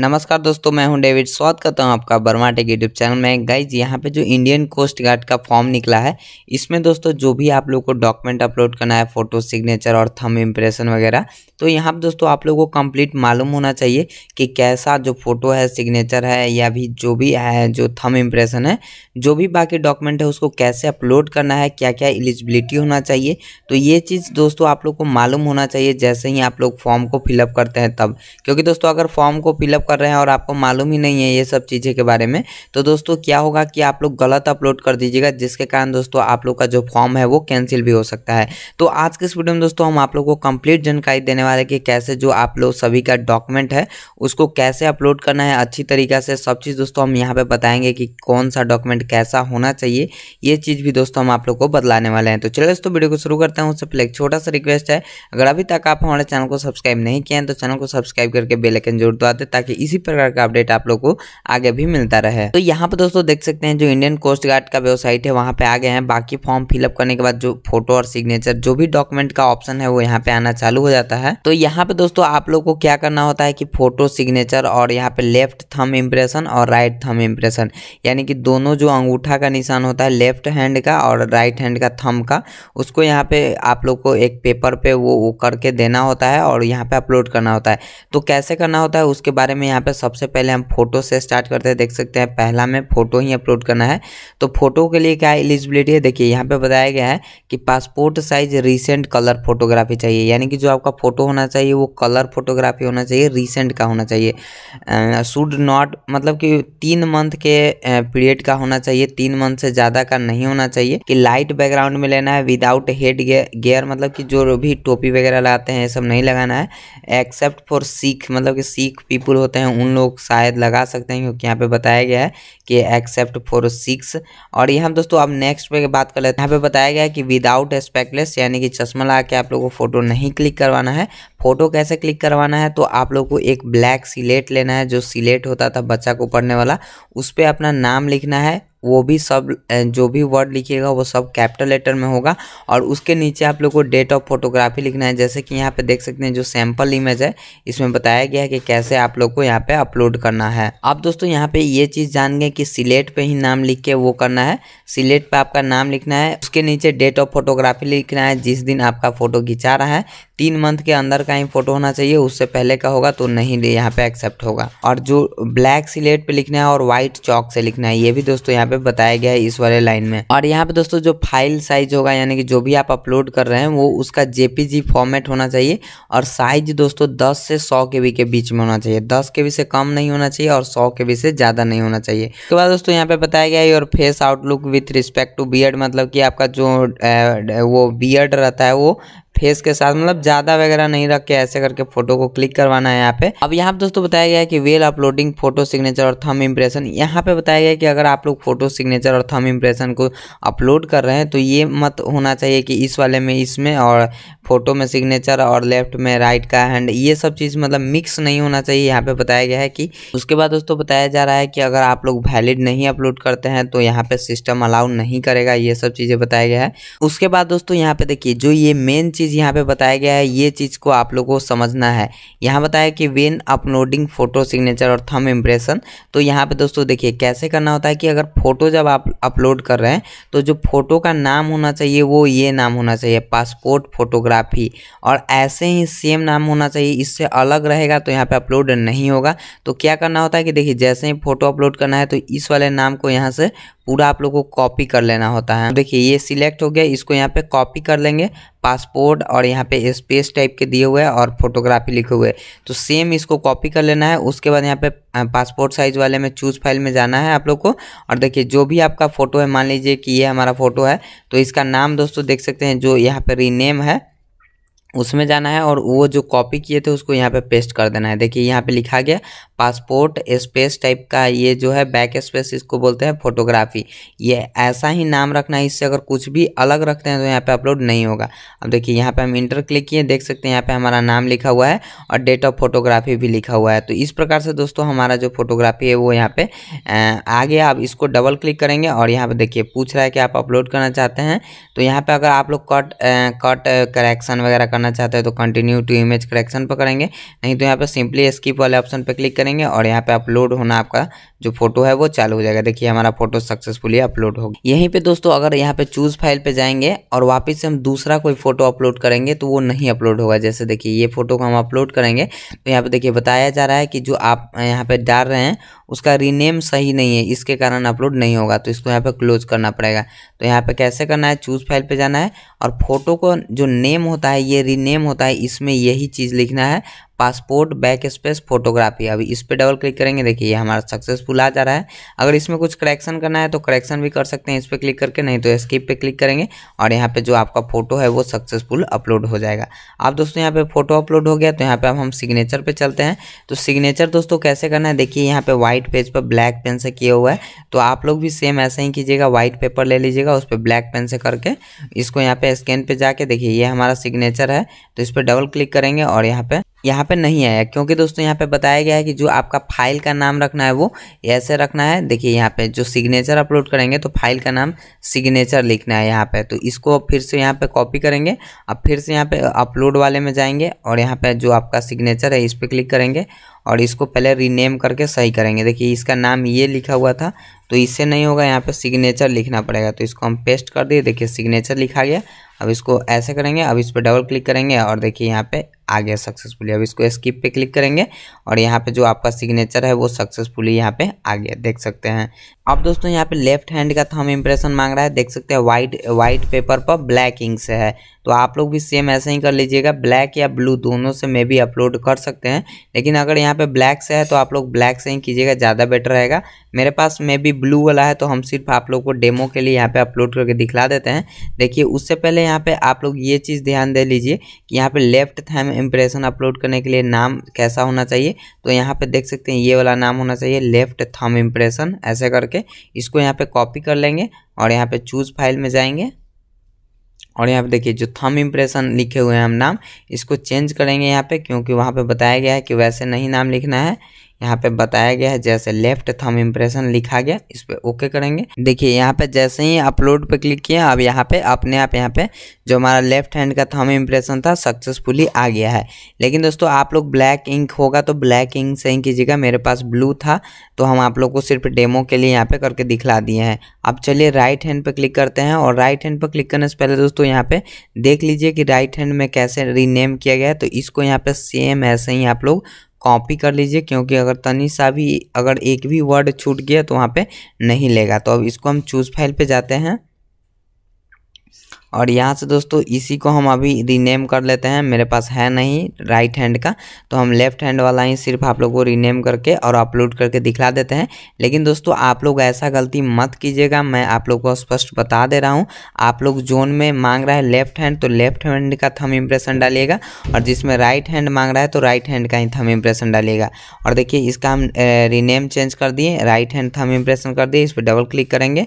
नमस्कार दोस्तों मैं हूं डेविड स्वागत करता हूं आपका बर्मा टेक यूट्यूब चैनल में गाइज यहां पे जो इंडियन कोस्ट गार्ड का फॉर्म निकला है इसमें दोस्तों जो भी आप लोग को डॉक्यूमेंट अपलोड करना है फोटो सिग्नेचर और थम इम्प्रेशन वगैरह तो यहां पे दोस्तों आप लोगों को कंप्लीट मालूम होना चाहिए कि कैसा जो फोटो है सिग्नेचर है या भी जो भी है जो थम इम्प्रेशन है जो भी बाकी डॉक्यूमेंट है उसको कैसे अपलोड करना है क्या क्या एलिजिबिलिटी होना चाहिए तो ये चीज़ दोस्तों आप लोग को मालूम होना चाहिए जैसे ही आप लोग फॉर्म को फिलअप करते हैं तब क्योंकि दोस्तों अगर फॉर्म को फिलअप कर रहे हैं और आपको मालूम ही नहीं है ये सब चीज़ें के बारे में तो दोस्तों क्या होगा कि आप लोग गलत अपलोड कर दीजिएगा जिसके कारण दोस्तों आप लोग का जो फॉर्म है वो कैंसिल भी हो सकता है तो आज के इस वीडियो में दोस्तों हम आप लोग को कंप्लीट जानकारी देने वाले कि कैसे जो आप लोग सभी का डॉक्यूमेंट है उसको कैसे अपलोड करना है अच्छी तरीके से सब चीज़ दोस्तों हम यहाँ पर बताएंगे कि कौन सा डॉक्यूमेंट कैसा होना चाहिए ये चीज़ भी दोस्तों हम आप लोग को बदलाने वाले हैं तो चलिए दोस्तों वीडियो को शुरू करते हैं उससे पहले एक छोटा सा रिक्वेस्ट है अगर अभी तक आप हमारे चैनल को सब्सक्राइब नहीं किया है तो चैनल को सब्सक्राइब करके बेलाइकन जरूर दो आते ताकि इसी प्रकार का अपडेट आप लोग को आगे भी मिलता रहे तो यहाँ पर दोस्तों देख सकते हैं जो इंडियन कोस्ट गार्ड का वेबसाइट है वहाँ पे आ गए हैं बाकी फॉर्म फिलअप करने के बाद जो फोटो और सिग्नेचर जो भी डॉक्यूमेंट का ऑप्शन है वो यहाँ पे आना चालू हो जाता है तो यहाँ पे दोस्तों आप लोग को क्या करना होता है कि फोटो सिग्नेचर और यहाँ पे लेफ्ट थम इम्प्रेशन और राइट थम इम्प्रेशन यानी कि दोनों जो अंगूठा का निशान होता है लेफ्ट हैंड का और राइट हैंड का थम का उसको यहाँ पे आप लोग को एक पेपर पे वो, वो करके देना होता है और यहाँ पे अपलोड करना होता है तो कैसे करना होता है उसके बारे में में यहाँ पे सबसे पहले हम फोटो से स्टार्ट करते हैं देख सकते हैं पहला में फोटो ही अपलोड करना है तो फोटो के लिए क्या एलिजिबिलिटी है देखिए यहाँ पे बताया गया है कि passport size recent colour photography चाहिए यानी कि जो आपका फोटो होना चाहिए वो कलर फोटोग्राफी होना चाहिए रिसेंट का होना चाहिए शुड नॉट मतलब कि तीन मंथ के पीरियड का होना चाहिए तीन मंथ से ज़्यादा का नहीं होना चाहिए कि लाइट बैकग्राउंड में लेना है विदाउट हेड गेयर मतलब कि जो भी टोपी वगैरह लगाते हैं ये सब नहीं लगाना है एक्सेप्ट फॉर सीख मतलब कि सीख पीपुल होते हैं हैं उन लोग शायद लगा सकते हैं क्योंकि यहाँ पे बताया गया है कि एक्सेप्ट फॉर सिक्स और यहाँ दोस्तों अब नेक्स्ट पे बात कर लेते हैं यहाँ पे बताया गया है कि विदाउट स्पेकलेस यानी कि चश्मा लगा के आप लोगों को फोटो नहीं क्लिक करवाना है फोटो कैसे क्लिक करवाना है तो आप लोग को एक ब्लैक सिलेट लेना है जो सिलेट होता था बच्चा को पढ़ने वाला उस पर अपना नाम लिखना है वो भी सब जो भी वर्ड लिखिएगा वो सब कैपिटल लेटर में होगा और उसके नीचे आप लोग को डेट ऑफ फोटोग्राफी लिखना है जैसे कि यहाँ पे देख सकते हैं जो सैम्पल इमेज है इसमें बताया गया है कि कैसे आप लोग को यहाँ पे अपलोड करना है आप दोस्तों यहाँ पे ये चीज़ जान गए कि सिलेट पे ही नाम लिख के वो करना है सिलेट पे आपका नाम लिखना है उसके नीचे डेट ऑफ फोटोग्राफी लिखना है जिस दिन आपका फोटो खिंचा रहा है तीन मंथ के अंदर का ही फोटो होना चाहिए उससे पहले का होगा तो नहीं यहाँ पे एक्सेप्ट होगा और जो ब्लैक सिलेट पे लिखना है और व्हाइट चौक से लिखना है ये भी दोस्तों यहाँ यहाँ पे बताया गया है इस वाले लाइन में और यहाँ पे दोस्तों जो फाइल साइज होगा यानी कि जो भी आप अपलोड कर रहे हैं वो उसका जेपीजी फॉर्मेट होना चाहिए और साइज दोस्तों दस से सौ के के बीच में होना चाहिए दस के से कम नहीं होना चाहिए और सौ के से ज़्यादा नहीं होना चाहिए उसके बाद दोस्तों यहाँ पे बताया गया है और face outlook with respect to beard मतलब की आपका जो वो बियर्ड रहता है वो फेस के साथ मतलब ज़्यादा वगैरह नहीं रख के ऐसे करके फोटो को क्लिक करवाना है यहाँ पे अब यहाँ पे दोस्तों बताया गया है कि वेल अपलोडिंग फोटो सिग्नेचर और थम इम्प्रेशन यहाँ पे बताया गया कि अगर आप लोग फोटो सिग्नेचर और थम इम्प्रेशन को अपलोड कर रहे हैं तो ये मत होना चाहिए कि इस वाले में इसमें और फोटो में सिग्नेचर और लेफ्ट में राइट का हैंड ये सब चीज़ मतलब मिक्स नहीं होना चाहिए यहाँ पे बताया गया है कि उसके बाद दोस्तों बताया जा रहा है कि अगर आप लोग वैलिड नहीं अपलोड करते हैं तो यहाँ पे सिस्टम अलाउ नहीं करेगा ये सब चीज़ें बताया गया है उसके बाद दोस्तों यहाँ पे देखिए जो ये मेन चीज़ चीज़ यहाँ पे बताया गया है ये चीज़ को आप लोगों को समझना है यहाँ बताया कि वेन अपलोडिंग फोटो सिग्नेचर और थम इम्प्रेशन तो यहाँ पे दोस्तों देखिए कैसे करना होता है कि अगर फोटो जब आप अपलोड कर रहे हैं तो जो फोटो का नाम होना चाहिए वो ये नाम होना चाहिए पासपोर्ट फोटोग्राफी और ऐसे ही सेम नाम होना चाहिए इससे अलग रहेगा तो यहाँ पर अपलोड नहीं होगा तो क्या करना होता है कि देखिए जैसे ही फोटो अपलोड करना है तो इस वाले नाम को यहाँ से पूरा आप लोग को कॉपी कर लेना होता है देखिए ये सिलेक्ट हो गया इसको यहाँ पे कॉपी कर लेंगे पासपोर्ट कोड और यहाँ पे स्पेस टाइप के दिए हुए हैं और फोटोग्राफी लिखे हुए तो सेम इसको कॉपी कर लेना है उसके बाद यहाँ पे पासपोर्ट साइज वाले में चूज फाइल में जाना है आप लोग को और देखिए जो भी आपका फोटो है मान लीजिए कि ये हमारा फोटो है तो इसका नाम दोस्तों देख सकते हैं जो यहाँ पे रीनेम है उसमें जाना है और वो जो कॉपी किए थे उसको यहाँ पे पेस्ट कर देना है देखिए यहाँ पे लिखा गया पासपोर्ट स्पेस टाइप का ये जो है बैक स्पेस इसको बोलते हैं फोटोग्राफी ये ऐसा ही नाम रखना है इससे अगर कुछ भी अलग रखते हैं तो यहाँ पे अपलोड नहीं होगा अब देखिए यहाँ पे हम इंटर क्लिक किए देख सकते हैं यहाँ पे हमारा नाम लिखा हुआ है और डेट ऑफ फोटोग्राफी भी लिखा हुआ है तो इस प्रकार से दोस्तों हमारा जो फोटोग्राफी है वो यहाँ पर आ गया आप इसको डबल क्लिक करेंगे और यहाँ पर देखिए पूछ रहा है कि आप अपलोड करना चाहते हैं तो यहाँ पर अगर आप लोग कट कट करेक्शन वगैरह करना करना चाहते हैं तो कंटिन्यू टू इमेज करेक्शन पर करेंगे नहीं तो यहाँ पर सिंपली स्किप वाले ऑप्शन पर क्लिक करेंगे और यहाँ पे अपलोड होना आपका जो फोटो है वो चालू हो जाएगा देखिए हमारा फोटो सक्सेसफुली अपलोड होगा यहीं पर दोस्तों अगर यहाँ पे चूज़ फाइल पर जाएंगे और वापस हम दूसरा कोई फोटो अपलोड करेंगे तो वो नहीं अपलोड होगा जैसे देखिए ये फोटो को हम अपलोड करेंगे तो यहाँ पे देखिए बताया जा रहा है कि जो आप यहाँ पे डाल रहे हैं उसका रीनेम सही नहीं है इसके कारण अपलोड नहीं होगा तो इसको यहाँ पे क्लोज करना पड़ेगा तो यहाँ पे कैसे करना है चूज़ फाइल पे जाना है और फोटो को जो नेम होता है ये रिनेम होता है इसमें यही चीज़ लिखना है पासपोर्ट बैक स्पेस फोटोग्राफी अभी इस पर डबल क्लिक करेंगे देखिए हमारा सक्सेसफुल आ जा रहा है अगर इसमें कुछ करेक्शन करना है तो करेक्शन भी कर सकते हैं इस पर क्लिक करके नहीं तो स्किप पे क्लिक करेंगे और यहाँ पे जो आपका फोटो है वो सक्सेसफुल अपलोड हो जाएगा आप दोस्तों यहाँ पे फोटो अपलोड हो गया तो यहाँ पर अब हम सिग्नेचर पर चलते हैं तो सिग्नेचर दोस्तों कैसे करना है देखिए यहाँ पे व्हाइट पेज पर ब्लैक पेन से किया हुआ है तो आप लोग भी सेम ऐसे ही कीजिएगा व्हाइट पेपर ले लीजिएगा उस पर ब्लैक पेन से करके इसको यहाँ पे स्कैन पे जाके देखिए ये हमारा सिग्नेचर है तो इस पर डबल क्लिक करेंगे और यहाँ पे यहाँ पे नहीं आया क्योंकि दोस्तों यहाँ पे बताया गया है कि जो आपका फाइल का नाम रखना है वो ऐसे रखना है देखिए यहाँ पे जो सिग्नेचर अपलोड करेंगे तो फाइल का नाम सिग्नेचर लिखना है यहाँ पे तो इसको फिर से यहाँ पे कॉपी करेंगे अब फिर से यहाँ पे अपलोड वाले में जाएंगे और यहाँ पे जो आपका सिग्नेचर है इस पर क्लिक करेंगे और इसको पहले रीनेम करके सही करेंगे देखिए इसका नाम ये लिखा हुआ था तो इससे नहीं होगा यहाँ पे सिग्नेचर लिखना पड़ेगा तो इसको हम पेस्ट कर दिए देखिए सिग्नेचर लिखा गया अब इसको ऐसे करेंगे अब इस पर डबल क्लिक करेंगे और देखिए यहाँ पे आ गया सक्सेसफुली अब इसको स्किप पे क्लिक करेंगे और यहाँ पे जो आपका सिग्नेचर है वो सक्सेसफुली यहाँ पे आ गया देख सकते हैं अब दोस्तों यहाँ पे लेफ्ट हैंड का थम इम्प्रेशन मांग रहा है देख सकते हैं वाइट वाइट पेपर पर ब्लैक इंक से है तो आप लोग भी सेम ऐसे ही कर लीजिएगा ब्लैक या ब्लू दोनों से मे भी अपलोड कर सकते हैं लेकिन अगर यहाँ पे ब्लैक से है तो आप लोग ब्लैक से ही कीजिएगा ज़्यादा बेटर रहेगा मेरे पास मे भी ब्लू वाला है तो हम सिर्फ आप लोग को डेमो के लिए यहाँ पे अपलोड करके दिखला देते हैं देखिए उससे पहले यहाँ पर आप लोग ये चीज़ ध्यान दे लीजिए कि यहाँ पर लेफ्ट थैम इम्प्रेशन अपलोड करने के लिए नाम कैसा होना चाहिए तो यहाँ पर देख सकते हैं ये वाला नाम होना चाहिए लेफ्ट थम इम्प्रेशन ऐसे करके इसको यहाँ पर कॉपी कर लेंगे और यहाँ पर चूज़ फाइल में जाएंगे और यहाँ पे देखिए जो थम इम्प्रेशन लिखे हुए हैं हम नाम इसको चेंज करेंगे यहाँ पे क्योंकि वहाँ पे बताया गया है कि वैसे नहीं नाम लिखना है यहाँ पे बताया गया है जैसे लेफ्ट थम इम्प्रेशन लिखा गया इस पर ओके करेंगे देखिए यहाँ पे जैसे ही अपलोड पे क्लिक किया अब यहाँ पे अपने आप यहाँ पे जो हमारा लेफ्ट हैंड का थम इम्प्रेशन था सक्सेसफुली आ गया है लेकिन दोस्तों आप लोग ब्लैक इंक होगा तो ब्लैक इंक से ही कीजिएगा मेरे पास ब्लू था तो हम आप लोग को सिर्फ डेमो के लिए यहाँ पे करके दिखला दिए हैं अब चलिए राइट हैंड पर क्लिक करते हैं और राइट हैंड पर क्लिक करने से पहले दोस्तों यहाँ पे देख लीजिए कि राइट हैंड में कैसे रीनेम किया गया है तो इसको यहाँ पे सेम ऐसे ही आप लोग कॉपी कर लीजिए क्योंकि अगर तनी सा भी अगर एक भी वर्ड छूट गया तो वहाँ पे नहीं लेगा तो अब इसको हम चूज़ फाइल पे जाते हैं और यहाँ से दोस्तों इसी को हम अभी रीनेम कर लेते हैं मेरे पास है नहीं राइट हैंड का तो हम लेफ्ट हैंड वाला ही सिर्फ आप लोग को रीनेम करके और अपलोड करके दिखला देते हैं लेकिन दोस्तों आप लोग ऐसा गलती मत कीजिएगा मैं आप लोग को स्पष्ट बता दे रहा हूँ आप लोग जोन में मांग रहा है लेफ्ट हैंड तो लेफ्ट हैंड का थम इम्प्रेशन डालिएगा और जिसमें राइट हैंड मांग रहा है तो राइट हैंड का ही थम इम्प्रेशन डालिएगा और देखिए इसका हम रीनेम चेंज कर दिए राइट हैंड थम इम्प्रेशन कर दिए इस पर डबल क्लिक करेंगे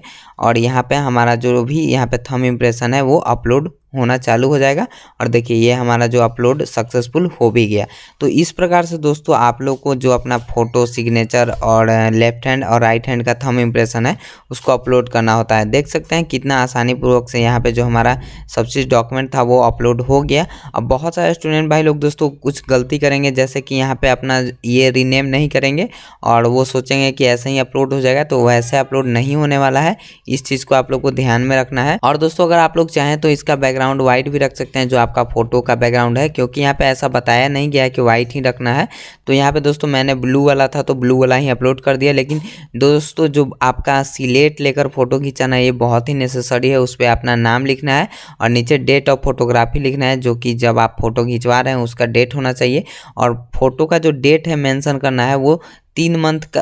और यहाँ पर हमारा जो भी यहाँ पर थम इम्प्रेशन है वो वो अपलोड होना चालू हो जाएगा और देखिए ये हमारा जो अपलोड सक्सेसफुल हो भी गया तो इस प्रकार से दोस्तों आप लोग को जो अपना फोटो सिग्नेचर और लेफ्ट हैंड और राइट हैंड का थम इम्प्रेशन है उसको अपलोड करना होता है देख सकते हैं कितना आसानीपूर्वक से यहाँ पे जो हमारा सब चीज़ डॉक्यूमेंट था वो अपलोड हो गया अब बहुत सारे स्टूडेंट भाई लोग दोस्तों कुछ गलती करेंगे जैसे कि यहाँ पर अपना ये रीनेम नहीं करेंगे और वो सोचेंगे कि ऐसे ही अपलोड हो जाएगा तो वैसे अपलोड नहीं होने वाला है इस चीज़ को आप लोग को ध्यान में रखना है और दोस्तों अगर आप लोग चाहें तो इसका बैकग्राउंड बैकग्राउंड वाइट भी रख सकते हैं जो आपका फोटो का बैकग्राउंड है क्योंकि यहाँ पे ऐसा बताया नहीं गया है कि वाइट ही रखना है तो यहाँ पे दोस्तों मैंने ब्लू वाला था तो ब्लू वाला ही अपलोड कर दिया लेकिन दोस्तों जो आपका सिलेट लेकर फोटो खींचाना ये बहुत ही नेसेसरी है उस पर अपना नाम लिखना है और नीचे डेट ऑफ फोटोग्राफी लिखना है जो कि जब आप फोटो खिंचवा रहे हैं उसका डेट होना चाहिए और फोटो का जो डेट है मैंशन करना है वो तीन मंथ का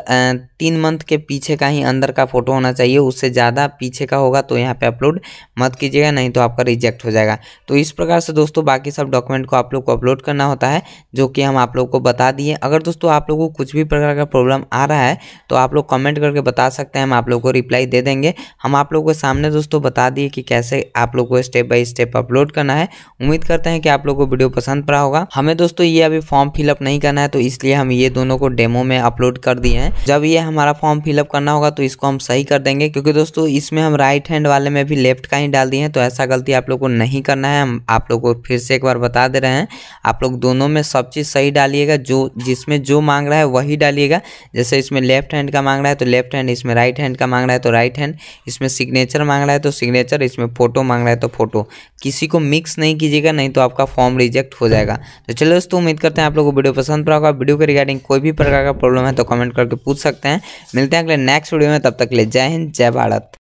तीन मंथ के पीछे का ही अंदर का फ़ोटो होना चाहिए उससे ज़्यादा पीछे का होगा तो यहाँ पे अपलोड मत कीजिएगा नहीं तो आपका रिजेक्ट हो जाएगा तो इस प्रकार से दोस्तों बाकी सब डॉक्यूमेंट को आप लोग को अपलोड करना होता है जो कि हम आप लोग को बता दिए अगर दोस्तों आप लोगों को कुछ भी प्रकार का प्रॉब्लम आ रहा है तो आप लोग कमेंट करके बता सकते हैं हम आप लोग को रिप्लाई दे देंगे हम आप लोग के सामने दोस्तों बता दिए कि कैसे आप लोग को स्टेप बाई स्टेप अपलोड करना है उम्मीद करते हैं कि आप लोग को वीडियो पसंद पड़ा होगा हमें दोस्तों ये अभी फॉर्म फिलअप नहीं करना है तो इसलिए हम ये दोनों को डेमो में अपलोड कर दिए हैं जब ये हमारा फॉर्म फिलअप करना होगा तो इसको हम सही कर देंगे क्योंकि दोस्तों इसमें हम राइट हैंड वाले में भी लेफ्ट का ही डाल दिए हैं तो ऐसा गलती आप लोग को नहीं करना है हम आप लोग को फिर से एक बार बता दे रहे हैं आप लोग दोनों में सब चीज़ सही डालिएगा जो जिसमें जो मांग रहा है वही डालिएगा जैसे इसमें लेफ्ट हैंड का मांग रहा है तो लेफ्ट हैंड इसमें राइट हैंड का मांग रहा है तो राइट हैंड इसमें सिग्नेचर मांग रहा है तो सिग्नेचर इसमें फोटो मांग रहा है तो फोटो किसी को मिक्स नहीं कीजिएगा नहीं तो आपका फॉर्म रिजेक्ट हो जाएगा तो चलो दोस्तों उम्मीद करते हैं आप लोग को वीडियो पसंद पड़ा होगा वीडियो के रिगार्डिंग कोई भी प्रकार का प्रॉब्लम है तो कमेंट करके पूछ सकते हैं मिलते हैं अगले नेक्स्ट वीडियो में तब तक ले जय हिंद जय भारत